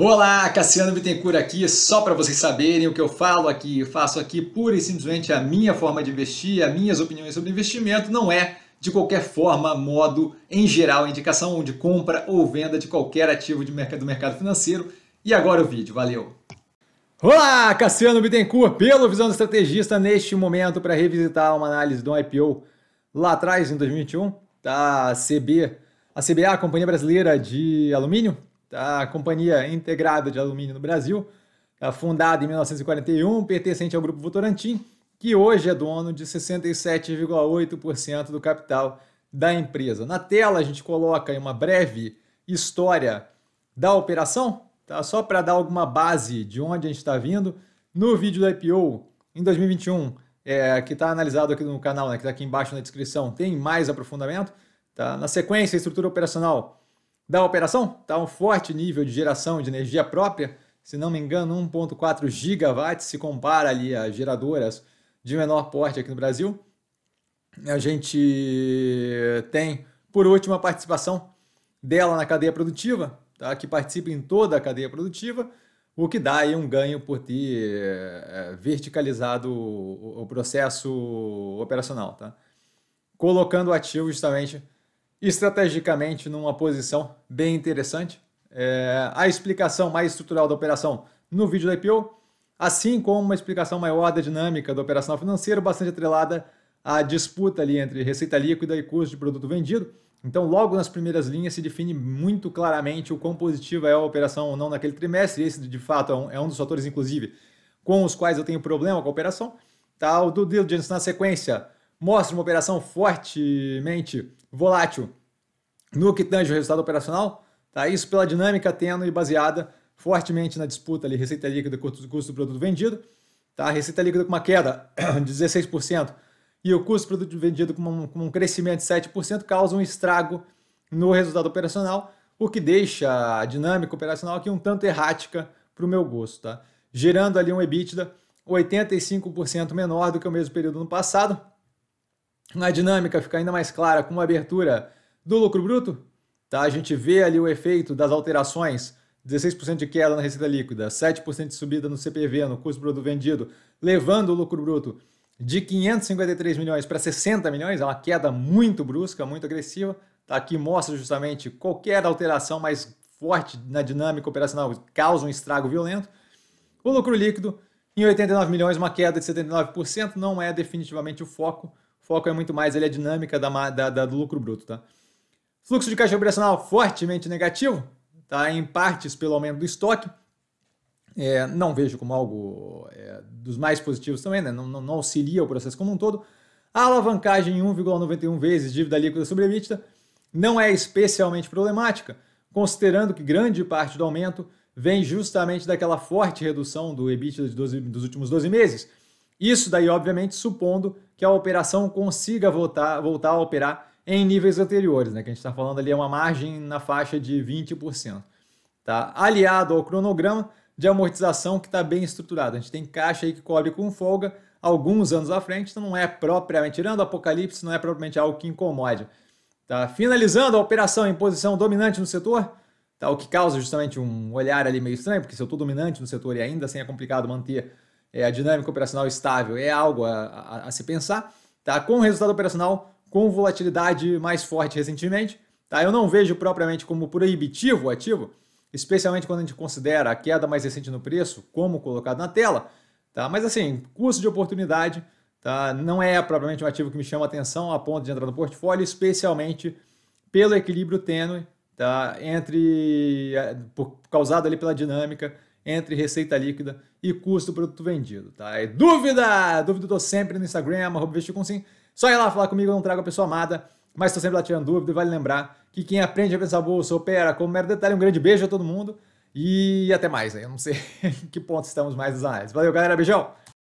Olá, Cassiano Bittencourt aqui, só para vocês saberem o que eu falo aqui, eu faço aqui pura e simplesmente a minha forma de investir, as minhas opiniões sobre investimento, não é de qualquer forma, modo, em geral, indicação de compra ou venda de qualquer ativo de mercado, do mercado financeiro. E agora o vídeo, valeu! Olá, Cassiano Bittencourt, pelo Visão do Estrategista, neste momento para revisitar uma análise do IPO lá atrás, em 2021, da CB, a CBA, a Companhia Brasileira de Alumínio, a Companhia Integrada de Alumínio no Brasil, tá fundada em 1941, pertencente ao Grupo Votorantim, que hoje é dono de 67,8% do capital da empresa. Na tela a gente coloca uma breve história da operação, tá? só para dar alguma base de onde a gente está vindo. No vídeo da IPO em 2021, é, que está analisado aqui no canal, né, que está aqui embaixo na descrição, tem mais aprofundamento. Tá? Na sequência, a estrutura operacional da operação está um forte nível de geração de energia própria, se não me engano, 1.4 gigawatts se compara ali a geradoras de menor porte aqui no Brasil. A gente tem, por último, a participação dela na cadeia produtiva, tá? que participa em toda a cadeia produtiva, o que dá aí um ganho por ter é, é, verticalizado o processo operacional, tá? colocando ativo justamente estrategicamente numa posição bem interessante. É, a explicação mais estrutural da operação no vídeo da IPO, assim como uma explicação maior da dinâmica do operacional financeiro, bastante atrelada à disputa ali entre receita líquida e custo de produto vendido. Então, logo nas primeiras linhas se define muito claramente o quão positiva é a operação ou não naquele trimestre. Esse, de fato, é um, é um dos fatores, inclusive, com os quais eu tenho problema com a operação. Tá? O due diligence na sequência mostra uma operação fortemente volátil no que tange o resultado operacional, tá? Isso pela dinâmica tendo e baseada fortemente na disputa ali, receita líquida e custo do produto vendido, tá? receita líquida com uma queda de 16% e o custo do produto vendido com um, com um crescimento de 7% causa um estrago no resultado operacional, o que deixa a dinâmica operacional aqui um tanto errática para o meu gosto, tá? Gerando ali um EBITDA 85% menor do que o mesmo período no passado, na é dinâmica fica ainda mais clara com a abertura do lucro bruto. Tá? A gente vê ali o efeito das alterações 16% de queda na receita líquida, 7% de subida no CPV, no custo bruto vendido, levando o lucro bruto de 553 milhões para 60 milhões, é uma queda muito brusca, muito agressiva. Tá? Aqui mostra justamente qualquer alteração mais forte na dinâmica operacional causa um estrago violento. O lucro líquido em 89 milhões, uma queda de 79%, não é definitivamente o foco foco é muito mais ali a é dinâmica da, da, da, do lucro bruto, tá? Fluxo de caixa operacional fortemente negativo, tá? Em partes pelo aumento do estoque. É, não vejo como algo é, dos mais positivos também, né? Não, não, não, auxilia o processo como um todo. A alavancagem em 1,91 vezes dívida líquida sobre EBITDA não é especialmente problemática, considerando que grande parte do aumento vem justamente daquela forte redução do EBITDA de 12, dos últimos 12 meses isso daí, obviamente, supondo que a operação consiga voltar, voltar a operar em níveis anteriores, né? Que a gente está falando ali é uma margem na faixa de 20%. Tá? Aliado ao cronograma de amortização que está bem estruturado. A gente tem caixa aí que cobre com folga alguns anos à frente, então não é propriamente, tirando o apocalipse, não é propriamente algo que incomode. Tá? Finalizando a operação em posição dominante no setor, tá? o que causa justamente um olhar ali meio estranho, porque se eu estou dominante no setor e ainda assim é complicado manter é, a dinâmica operacional estável é algo a, a, a se pensar, tá? Com resultado operacional com volatilidade mais forte recentemente, tá? Eu não vejo propriamente como proibitivo o ativo, especialmente quando a gente considera a queda mais recente no preço, como colocado na tela, tá? Mas assim, custo de oportunidade, tá? Não é propriamente um ativo que me chama atenção a ponto de entrar no portfólio, especialmente pelo equilíbrio tênue, tá? Entre é, por, causado ali pela dinâmica entre receita líquida e custo do produto vendido, tá? E dúvida? Dúvida eu tô sempre no Instagram, arroba Só ir lá falar comigo, eu não trago a pessoa amada, mas tô sempre lá tirando dúvida. E vale lembrar que quem aprende a pensar bolsa opera como mero detalhe. Um grande beijo a todo mundo e até mais. Né? Eu não sei em que ponto estamos mais nas análises. Valeu, galera. Beijão!